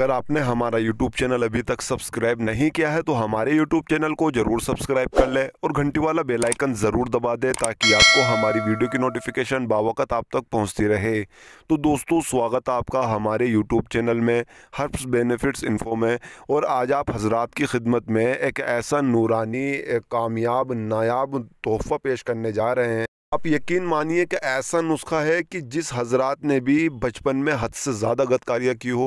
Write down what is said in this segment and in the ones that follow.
अगर आपने हमारा YouTube चैनल अभी तक सब्सक्राइब नहीं किया है तो हमारे YouTube चैनल को जरूर सब्सक्राइब कर ले और घंटी वाला बेल आइकन ज़रूर दबा दे ताकि आपको हमारी वीडियो की नोटिफिकेशन बावकत आप तक पहुंचती रहे तो दोस्तों स्वागत आपका हमारे YouTube चैनल में हर्ब्स बेनिफिट्स इन्फो में और आज आप हजरात की खिदमत में एक ऐसा नूरानी कामयाब नायाब तोहफ़ा पेश करने जा रहे हैं आप यकीन मानिए कि ऐसा नुस्खा है कि जिस हजरात ने भी बचपन में हद से ज़्यादा गदकारियाँ की हो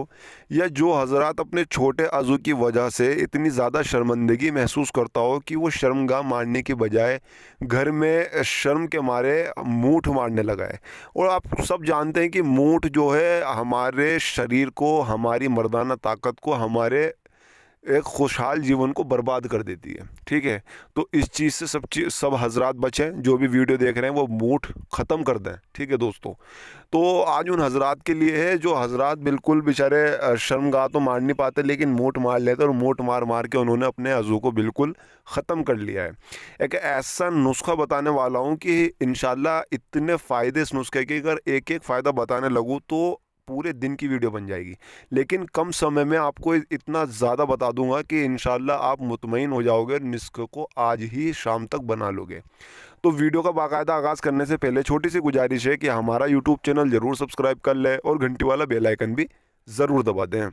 या जो हजरात अपने छोटे अज़ू की वजह से इतनी ज़्यादा शर्मंदगी महसूस करता हो कि वो शर्मगाह मारने के बजाय घर में शर्म के मारे मूठ मारने लगा है और आप सब जानते हैं कि मूठ जो है हमारे शरीर को हमारी मर्दाना ताकत को हमारे एक खुशहाल जीवन को बर्बाद कर देती है ठीक है तो इस चीज़ से सब चीज सब हजरात बचें जो भी वीडियो देख रहे हैं वो मूठ ख़त्म कर दें ठीक है दोस्तों तो आज उन हजरात के लिए है जो हजरात बिल्कुल बेचारे शर्मगा तो मार नहीं पाते लेकिन मूठ मार लेते और मूठ मार मार के उन्होंने अपने अजू को बिल्कुल ख़त्म कर लिया है एक ऐसा नुस्खा बताने वाला हूँ कि इन इतने फ़ायदे इस नुस्खे के अगर एक एक फ़ायदा बताने लगूँ तो पूरे दिन की वीडियो बन जाएगी लेकिन कम समय में आपको इतना ज़्यादा बता दूंगा कि इन आप मुतमिन हो जाओगे नुस्खे को आज ही शाम तक बना लोगे तो वीडियो का बाकायदा आगाज़ करने से पहले छोटी सी गुजारिश है कि हमारा यूट्यूब चैनल ज़रूर सब्सक्राइब कर लें और घंटी वाला बेलाइकन भी ज़रूर दबा दें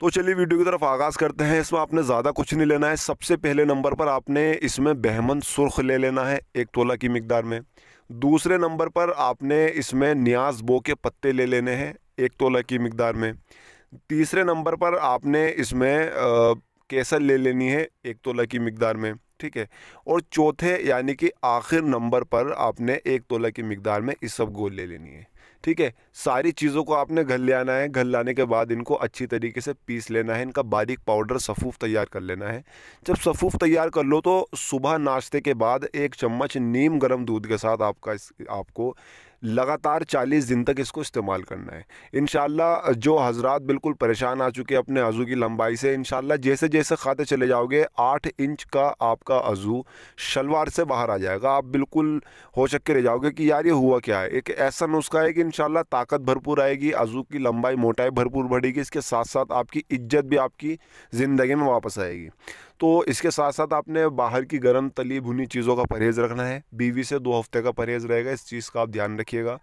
तो चलिए वीडियो की तरफ आगाज़ करते हैं इसमें आपने ज़्यादा कुछ नहीं लेना है सबसे पहले नंबर पर आपने इसमें बहमन सुर्ख ले लेना है एक तोला की मकदार में दूसरे नंबर पर आपने इसमें न्याज बो के पत्ते ले लेने हैं एक तोला की मकदार में तीसरे नंबर पर आपने इसमें केसर ले लेनी है एक तोला की मकदार में ठीक है और चौथे यानी कि आखिर नंबर पर आपने एक तोला की मकदार में इस सब गोल ले लेनी है ठीक है सारी चीज़ों को आपने घर ले आना है घर लाने के बाद इनको अच्छी तरीके से पीस लेना है इनका बारीक पाउडर सफ़ूफ़ तैयार कर लेना है जब सफ़ूफ़ तैयार कर लो तो सुबह नाश्ते के बाद एक चम्मच नीम गर्म दूध के साथ आपका इस, आपको लगातार 40 दिन तक इसको इस्तेमाल करना है इन जो हजरात बिल्कुल परेशान आ चुके हैं अपने अज़ू की लंबाई से इन जैसे जैसे खाते चले जाओगे आठ इंच का आपका अज़ू शलवार से बाहर आ जाएगा आप बिल्कुल हो चक्के रह जाओगे कि यार ये हुआ क्या है एक ऐसा नुस्खा है कि इन ताकत भरपूर आएगी अज़ू की लंबाई मोटाई भरपूर बढ़ेगी इसके साथ साथ आपकी इज्जत भी आपकी ज़िंदगी में वापस आएगी तो इसके साथ साथ आपने बाहर की गर्म तली भुनी चीज़ों का परहेज़ रखना है बीवी से दो हफ्ते का परहेज़ रहेगा इस चीज़ का आप ध्यान रखिएगा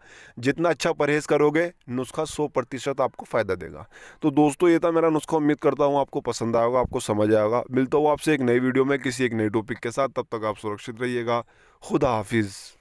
जितना अच्छा परहेज़ करोगे नुस्खा सौ प्रतिशत आपको फ़ायदा देगा तो दोस्तों ये था मेरा नुस्खा उम्मीद करता हूँ आपको पसंद आएगा आपको समझ आएगा मिलता हूँ आपसे एक नई वीडियो में किसी एक नए टॉपिक के साथ तब तक आप सुरक्षित रहिएगा खुदा हाफिज़